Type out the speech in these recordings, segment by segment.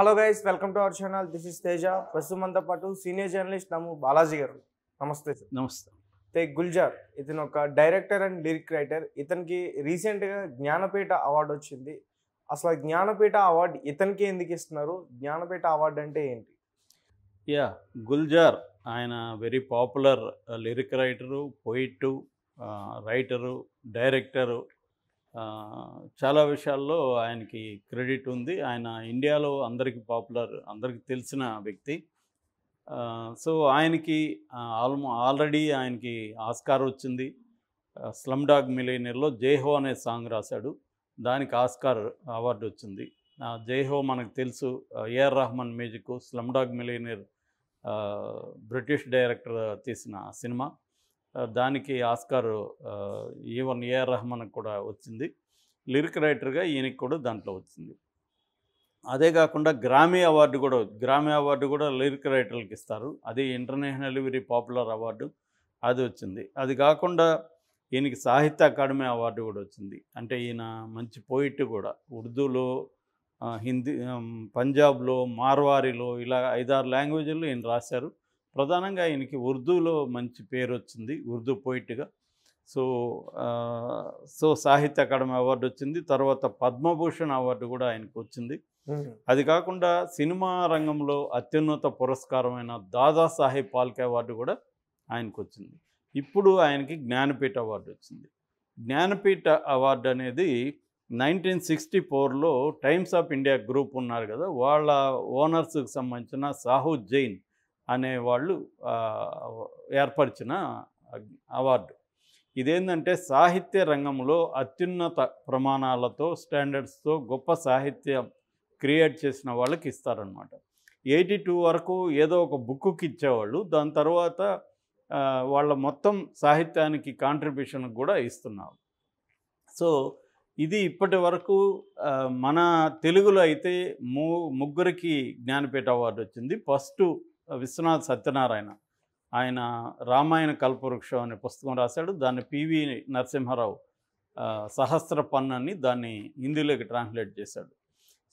hello guys welcome to our channel this is Teja ప్రస్తుతం పాటు senior journalist నమ్ము బాలాజీ గారు నమస్తే సార్ నమస్తే తే గుల్జార్ ఇతను ఒక డైరెక్టర్ అండ్ లిరిక్ రైటర్ ఇతనికి రీసెంట్గా జ్ఞానపీఠ అవార్డు వచ్చింది అసలు జ్ఞానపీఠ అవార్డు ఇతనికి ఎందుకు ఇస్తున్నారు జ్ఞానపీఠ అవార్డు అంటే ఏంటి యా గుల్జార్ ఆయన very popular lyric writer poet writer director చాలా విషయాల్లో ఆయనకి క్రెడిట్ ఉంది ఆయన ఇండియాలో అందరికీ పాపులర్ అందరికీ తెలిసిన వ్యక్తి సో ఆయనకి ఆల్మో ఆల్రెడీ ఆయనకి ఆస్కార్ వచ్చింది స్లమ్ డాగ్ మిలేనియర్లో జైహో అనే సాంగ్ రాశాడు దానికి ఆస్కార్ అవార్డు వచ్చింది జైహో మనకు తెలుసు A R Rahman music slumdog millionaire British director తీసిన సినిమా దానికి ఆస్కార్ ఈవన్ ఏఆర్ రహమాన్ కూడా వచ్చింది లిరిక్ రైటర్గా ఈయనకి కూడా దాంట్లో వచ్చింది అదే కాకుండా గ్రామీ అవార్డు కూడా గ్రామీ అవార్డు కూడా లిరిక్ రైటర్లకు ఇస్తారు అది ఇంటర్నేషనల్ వెరీ పాపులర్ అవార్డు అది వచ్చింది అది కాకుండా ఈయనకి సాహిత్య అకాడమీ అవార్డు కూడా వచ్చింది అంటే ఈయన మంచి పోయిట్ కూడా ఉర్దూలో హిందీ పంజాబ్లో మార్వారిలో ఇలా ఐదారు లాంగ్వేజ్లో ఈయన రాశారు ప్రధానంగా ఆయనకి ఉర్దూలో మంచి పేరు వచ్చింది ఉర్దూ పోయిట్గా so so Sahitya Akademi award వచ్చింది తర్వాత పద్మభూషణ్ అవార్డు కూడా ఆయనకు వచ్చింది అది కాకుండా సినిమా రంగంలో అత్యున్నత పురస్కారమైన దాదాసాహెబ్ పాల్కే అవార్డు కూడా ఆయనకు వచ్చింది ఇప్పుడు ఆయనకి జ్ఞానపీఠ అవార్డు వచ్చింది జ్ఞానపీఠ అవార్డు అనేది నైన్టీన్ సిక్స్టీ ఫోర్లో టైమ్స్ ఆఫ్ ఇండియా గ్రూప్ ఉన్నారు కదా వాళ్ళ ఓనర్స్కి సంబంధించిన సాహు జైన్ అనేవాళ్ళు ఏర్పరిచిన అవార్డు ఇదేంటంటే సాహిత్య రంగంలో అత్యున్నత ప్రమాణాలతో స్టాండర్డ్స్తో గొప్ప సాహిత్యం క్రియేట్ చేసిన వాళ్ళకి ఇస్తారనమాట ఎయిటీ టూ వరకు ఏదో ఒక బుక్కుకి ఇచ్చేవాళ్ళు దాని తర్వాత వాళ్ళ మొత్తం సాహిత్యానికి కాంట్రిబ్యూషన్ కూడా ఇస్తున్నారు సో ఇది ఇప్పటి వరకు మన తెలుగులో అయితే ము ముగ్గురికి జ్ఞానపీఠ అవార్డు వచ్చింది ఫస్ట్ విశ్వనాథ్ సత్యనారాయణ ఆయన రామాయణ కల్పవృక్షం అనే పుస్తకం రాశాడు దాన్ని పివి నరసింహారావు సహస్ర పన్ను అని దాన్ని హిందీలోకి ట్రాన్స్లేట్ చేశాడు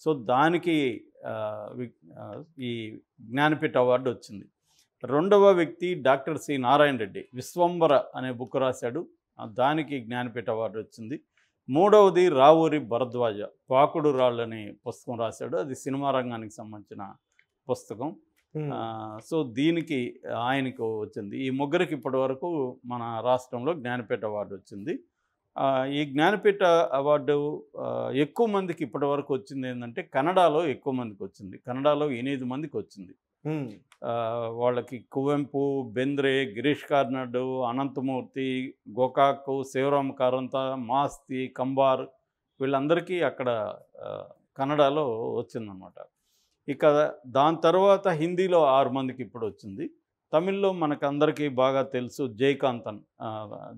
సో దానికి ఈ జ్ఞానపీఠ అవార్డు వచ్చింది రెండవ వ్యక్తి డాక్టర్ సి నారాయణ రెడ్డి విశ్వంబర అనే బుక్ రాశాడు దానికి జ్ఞానపీఠ అవార్డు వచ్చింది మూడవది రావూరి భరద్వాజ పాకుడు రాళ్ళు అనే పుస్తకం రాశాడు అది సినిమా రంగానికి సంబంధించిన పుస్తకం సో దీనికి ఆయనకు వచ్చింది ఈ ముగ్గురికి ఇప్పటి వరకు మన రాష్ట్రంలో జ్ఞానపీఠ అవార్డు వచ్చింది ఈ జ్ఞానపీఠ అవార్డు ఎక్కువ మందికి ఇప్పటి వరకు వచ్చింది ఏంటంటే కన్నడలో ఎక్కువ మందికి వచ్చింది కన్నడలో ఎనిమిది మందికి వచ్చింది వాళ్ళకి కువెంపు బెంద్రే గిరీష్ కార్నాడు అనంతమూర్తి గోకాకు శివరామ కారంత మాస్తి కంబార్ వీళ్ళందరికీ అక్కడ కన్నడలో వచ్చిందనమాట ఇక దాని తర్వాత హిందీలో ఆరు మందికి ఇప్పుడు వచ్చింది తమిళ్లో మనకందరికీ బాగా తెలుసు జయకాంతన్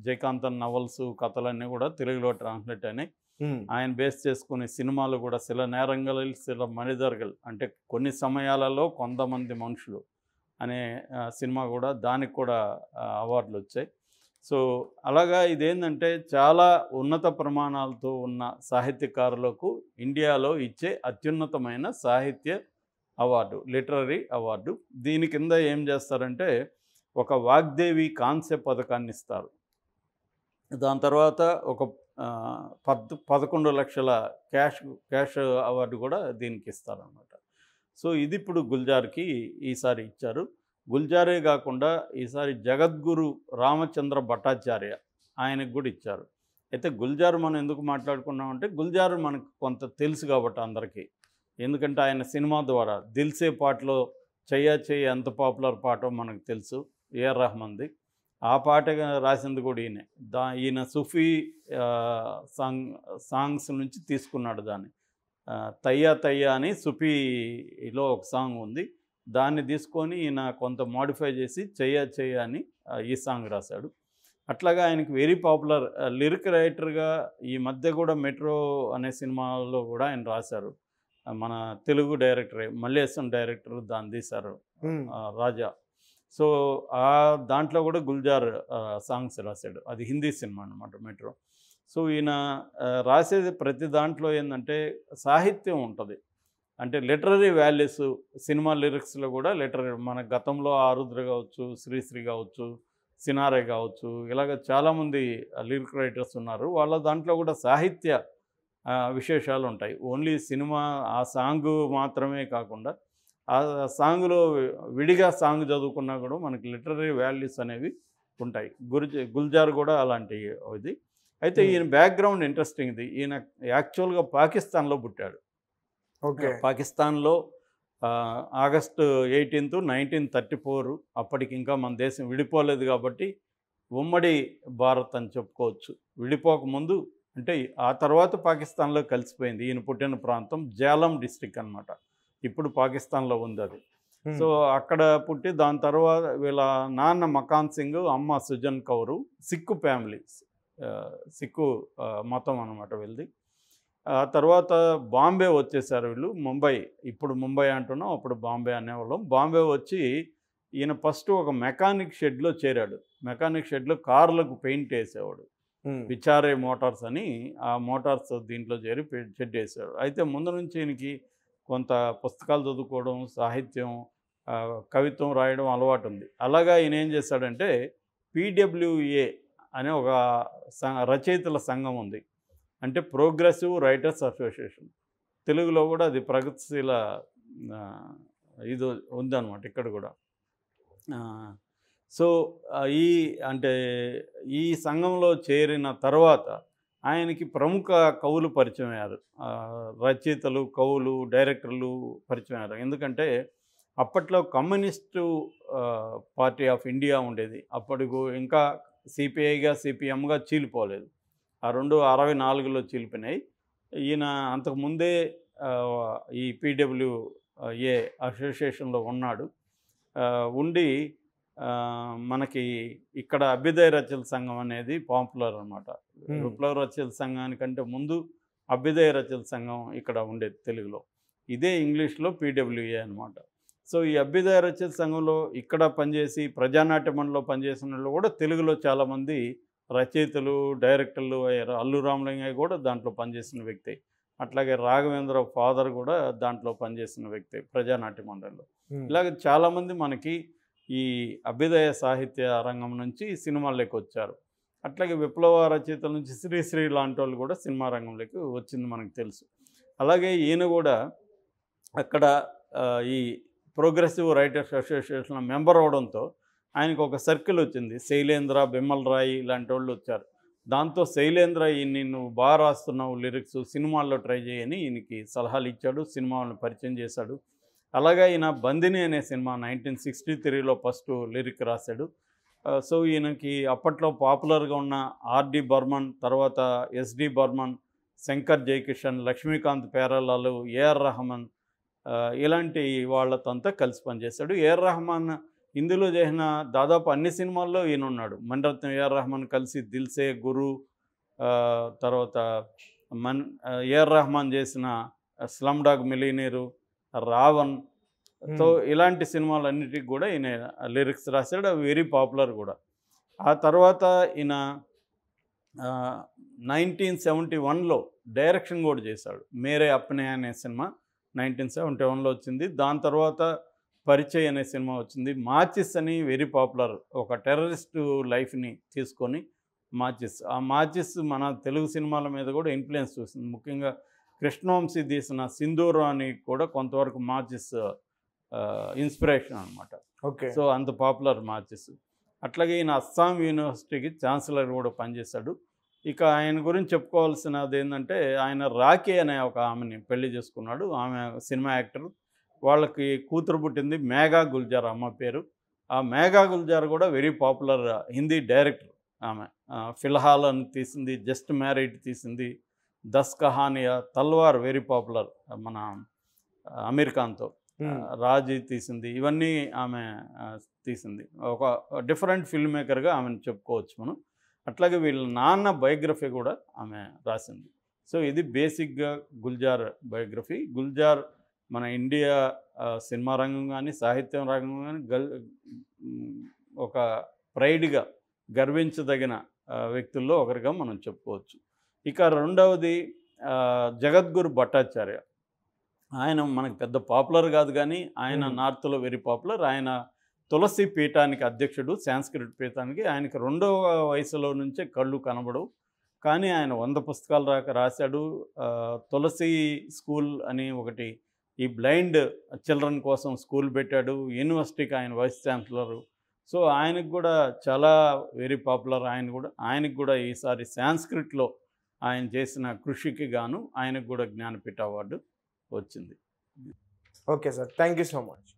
జయకాంతన్ నవల్స్ కథలన్నీ కూడా తెలుగులో ట్రాన్స్లేట్ అయినాయి ఆయన బేస్ చేసుకునే సినిమాలు కూడా శిల నేరంగల్ శిల మణిధర్గల్ అంటే కొన్ని సమయాలలో కొంతమంది మనుషులు అనే సినిమా కూడా దానికి కూడా అవార్డులు వచ్చాయి సో అలాగా ఇదేంటంటే చాలా ఉన్నత ప్రమాణాలతో ఉన్న సాహిత్యకారులకు ఇండియాలో ఇచ్చే అత్యున్నతమైన సాహిత్య అవార్డు లిటరరీ అవార్డు దీని కింద ఏం చేస్తారంటే ఒక వాగ్దేవి కాంస్య పథకాన్ని ఇస్తారు దాని తర్వాత ఒక పద్ పదకొండు లక్షల క్యాష్ క్యాష్ అవార్డు కూడా దీనికి ఇస్తారనమాట సో ఇది ఇప్పుడు గుల్జార్కి ఈసారి ఇచ్చారు గుల్జారే కాకుండా ఈసారి జగద్గురు రామచంద్ర భట్టాచార్య ఆయనకు కూడా ఇచ్చారు అయితే గుల్జారు మనం ఎందుకు మాట్లాడుకున్నామంటే గుల్జారు మనకు కొంత తెలుసు కాబట్టి అందరికీ ఎందుకంటే ఆయన సినిమా ద్వారా దిల్సే పాటలో చెయ్య చెయ్యి ఎంత పాపులర్ పాటో మనకు తెలుసు ఏఆర్ రహమాన్ది ఆ పాట రాసింది కూడా ఈయనే దా ఈయన సుఫీ సాంగ్ సాంగ్స్ నుంచి తీసుకున్నాడు దాన్ని తయ్యా తయ్యా అని సుఫీలో ఒక సాంగ్ ఉంది దాన్ని తీసుకొని ఈయన కొంత మాడిఫై చేసి చెయ్య చెయ్య అని ఈ సాంగ్ రాశాడు అట్లాగా ఆయనకి వెరీ పాపులర్ లిరిక్ రైటర్గా ఈ మధ్య కూడా మెట్రో అనే సినిమాలో కూడా ఆయన రాశారు మన తెలుగు డైరెక్టర్ మల్లేశం డైరెక్టర్ దాన్ని తీశారు రాజా సో ఆ దాంట్లో కూడా గుల్జార్ సాంగ్స్ రాశాడు అది హిందీ సినిమా అనమాట మెట్రో సో ఈయన రాసేది ప్రతి దాంట్లో ఏంటంటే సాహిత్యం ఉంటుంది అంటే లిటరరీ వాల్యూస్ సినిమా లిరిక్స్లో కూడా లిటరీ మన గతంలో ఆరుద్ర కావచ్చు శ్రీశ్రీ కావచ్చు సినారే కావచ్చు ఇలాగ చాలామంది లిరిక్ రైటర్స్ ఉన్నారు వాళ్ళ దాంట్లో కూడా సాహిత్య విశేషాలు ఉంటాయి ఓన్లీ సినిమా ఆ సాంగ్ మాత్రమే కాకుండా ఆ సాంగ్లో విడిగా సాంగ్ చదువుకున్నా కూడా మనకి లిటరీ వాల్యూస్ అనేవి ఉంటాయి గురుజ గుల్జార్ కూడా అలాంటి ఇది అయితే ఈయన బ్యాక్గ్రౌండ్ ఇంట్రెస్టింగ్ ఇది ఈయన యాక్చువల్గా పాకిస్తాన్లో పుట్టాడు ఓకే పాకిస్తాన్లో August eighteenth nineteen thirty four అప్పటికి ఇంకా మన దేశం విడిపోలేదు కాబట్టి ఉమ్మడి భారత్ అని చెప్పుకోవచ్చు విడిపోకముందు అంటే ఆ తర్వాత పాకిస్తాన్లో కలిసిపోయింది ఈయన పుట్టిన ప్రాంతం జాలం డిస్టిక్ అనమాట ఇప్పుడు పాకిస్తాన్లో ఉంది అది సో అక్కడ పుట్టి దాని తర్వాత వీళ్ళ నాన్న మకాన్ సింగ్ అమ్మ సుజన్ కౌరు సిక్కు ఫ్యామిలీ సిక్కు మతం అనమాట వెళ్ళి ఆ తర్వాత బాంబే వచ్చేసారు వీళ్ళు ముంబై ఇప్పుడు ముంబై అంటున్నాం అప్పుడు బాంబే అనేవాళ్ళం బాంబే వచ్చి ఈయన ఫస్ట్ ఒక మెకానిక్ షెడ్లో చేరాడు మెకానిక్ షెడ్లో కార్లకు పెయింట్ వేసేవాడు విచారే మోటార్స్ అని ఆ మోటార్స్ దీంట్లో చేరి షెడ్ చేశాడు అయితే ముందు నుంచి ఈయనకి కొంత పుస్తకాలు చదువుకోవడం సాహిత్యం కవిత్వం రాయడం అలవాటు ఉంది అలాగా ఈయన ఏం చేశాడంటే పీడబ్ల్యూఏ అనే ఒక రచయితల సంఘం ఉంది అంటే ప్రోగ్రెసివ్ రైటర్స్ అసోసియేషన్ తెలుగులో కూడా అది ప్రగతిశీల ఇది ఉందన్నమాట ఇక్కడ కూడా సో ఈ అంటే ఈ సంఘంలో చేరిన తర్వాత ఆయనకి ప్రముఖ కవులు పరిచయం అయ్యారు రచయితలు కవులు డైరెక్టర్లు పరిచయం అయ్యారు ఎందుకంటే అప్పట్లో కమ్యూనిస్టు పార్టీ ఆఫ్ ఇండియా ఉండేది అప్పటికు ఇంకా సిపిఐగా సిపిఎంగా చీలిపోలేదు ఆ రెండు అరవై నాలుగులో చీలిపినాయి ఈయన అంతకుముందే ఈ పీడబ్ల్యూఏ అసోసియేషన్లో ఉన్నాడు ఉండి మనకి ఇక్కడ అభ్యుదయ రచయిల సంఘం అనేది పాపులర్ అనమాట విప్లవ రచయిల సంఘానికంటే ముందు అభ్యుదయ రచయిల సంఘం ఇక్కడ ఉండేది తెలుగులో ఇదే ఇంగ్లీష్లో పీడబ్ల్యూఏ అనమాట సో ఈ అభ్యుదయ రచయిత సంఘంలో ఇక్కడ పనిచేసి ప్రజానాట్యమంలో పనిచేసిన వాళ్ళు కూడా తెలుగులో చాలామంది రచయితలు డైరెక్టర్లు అయ్యారు అల్లు రామలింగయ్య కూడా దాంట్లో పనిచేసిన వ్యక్తి అట్లాగే రాఘవేంద్ర ఫాదర్ కూడా దాంట్లో పనిచేసిన వ్యక్తి ప్రజానాట్య మండలిలో ఇలాగ చాలామంది మనకి ఈ అభ్యుదయ సాహిత్య రంగం నుంచి సినిమాల్లోకి వచ్చారు అట్లాగే విప్లవ రచయితల నుంచి శ్రీశ్రీ లాంటి వాళ్ళు కూడా సినిమా రంగంలోకి వచ్చింది మనకు తెలుసు అలాగే ఈయన కూడా అక్కడ ఈ ప్రోగ్రెసివ్ రైటర్స్ అసోసియేషన్ మెంబర్ అవడంతో ఆయనకు ఒక సర్కిల్ వచ్చింది శైలేంద్ర బిమ్మల రాయి లాంటి వాళ్ళు వచ్చారు దాంతో శైలేంద్ర ఈయన్ని నువ్వు బాగా రాస్తున్నావు లిరిక్స్ సినిమాల్లో ట్రై చేయని ఈయనకి సలహాలు ఇచ్చాడు సినిమాలను పరిచయం చేశాడు అలాగే ఈయన బందిని అనే సినిమా నైన్టీన్ సిక్స్టీ త్రీలో ఫస్ట్ లిరిక్ రాశాడు సో ఈయనకి అప్పట్లో పాపులర్గా ఉన్న ఆర్డి బర్మన్ తర్వాత ఎస్డి బర్మన్ శంకర్ జయకిషన్ లక్ష్మీకాంత్ పేరలాలు ఏఆర్ రహమాన్ ఇలాంటి అంతా కలిసి పనిచేశాడు ఏఆర్ రహమాన్ ఇందులో చేసిన దాదాపు అన్ని సినిమాల్లో ఈయన ఉన్నాడు మణిరత్నం ఏఆర్ రహమాన్ కలిసి దిల్సే గురు తర్వాత మన్ ఏఆర్ రహమాన్ చేసిన స్లమ్ డాగ్ మిలీనీరు రావణ్ తో ఇలాంటి సినిమాలన్నిటికి కూడా ఈయన లిరిక్స్ రాశాడు అవి వెరీ పాపులర్ కూడా ఆ తర్వాత ఈయన నైన్టీన్ సెవెంటీ వన్లో డైరెక్షన్ కూడా చేశాడు మేరే అప్నే అనే సినిమా నైన్టీన్ సెవెంటీ వన్లో వచ్చింది దాని తర్వాత పరిచయ్ అనే సినిమా వచ్చింది మాచిస్ అని వెరీ పాపులర్ ఒక టెర్రరిస్ట్ లైఫ్ని తీసుకొని మాచిస్ ఆ మాచిస్ మన తెలుగు సినిమాల మీద కూడా ఇన్ఫ్లుయెన్స్ చూసింది ముఖ్యంగా కృష్ణవంశీ తీసిన సింధూరు అని కూడా కొంతవరకు మార్చెస్ ఇన్స్పిరేషన్ అనమాట ఓకే సో అంత పాపులర్ మార్చెస్ అట్లాగే ఈయన అస్సాం యూనివర్సిటీకి ఛాన్సలర్ కూడా పనిచేశాడు ఇక ఆయన గురించి చెప్పుకోవాల్సినది ఏంటంటే ఆయన రాఖీ అనే ఒక ఆమెని పెళ్లి చేసుకున్నాడు ఆమె సినిమా యాక్టర్ వాళ్ళకి కూతురు పుట్టింది మేఘా గుల్జార్ అమ్మ పేరు ఆ మేఘా గుల్జార్ కూడా వెరీ పాపులర్ హిందీ డైరెక్టర్ ఆమె ఫిల్హాల్ అని తీసింది జస్ట్ మ్యారీడ్ తీసింది దస్కహానియా తల్వార్ వెరీ పాపులర్ మన అమీర్ ఖాన్తో రాజీ తీసింది ఇవన్నీ ఆమె తీసింది ఒక డిఫరెంట్ ఫిల్మ్ మేకర్గా ఆమెను చెప్పుకోవచ్చు మనం అట్లాగే వీళ్ళ నాన్న బయోగ్రఫీ కూడా ఆమె రాసింది సో ఇది బేసిక్గా గుల్జార్ బయోగ్రఫీ గుల్జార్ మన ఇండియా సినిమా రంగం కానీ సాహిత్యం రంగం కానీ గల్ ఒక ప్రైడ్గా గర్వించదగిన వ్యక్తుల్లో ఒకరిగా మనం చెప్పుకోవచ్చు ఇక రెండవది జగద్గురు భట్టాచార్య ఆయన మనకు పెద్ద పాపులర్ కాదు కానీ ఆయన నార్త్లో వెరీ పాపులర్ ఆయన తులసి పీఠానికి అధ్యక్షుడు సాంస్క్రిట్ పీఠానికి ఆయనకి రెండవ వయసులో నుంచే కళ్ళు కనబడవు కానీ ఆయన వంద పుస్తకాలు రాక రాశాడు తులసి స్కూల్ అని ఒకటి ఈ బ్లైండ్ చిల్డ్రన్ కోసం స్కూల్ పెట్టాడు యూనివర్సిటీకి ఆయన వైస్ ఛాన్సలరు సో ఆయనకు కూడా చాలా వెరీ పాపులర్ ఆయన కూడా ఆయనకు కూడా ఈసారి సాంస్క్రిట్లో ఆయన చేసిన కృషికి గాను ఆయనకు కూడా జ్ఞానపీఠ అవార్డు వచ్చింది okay sir thank so much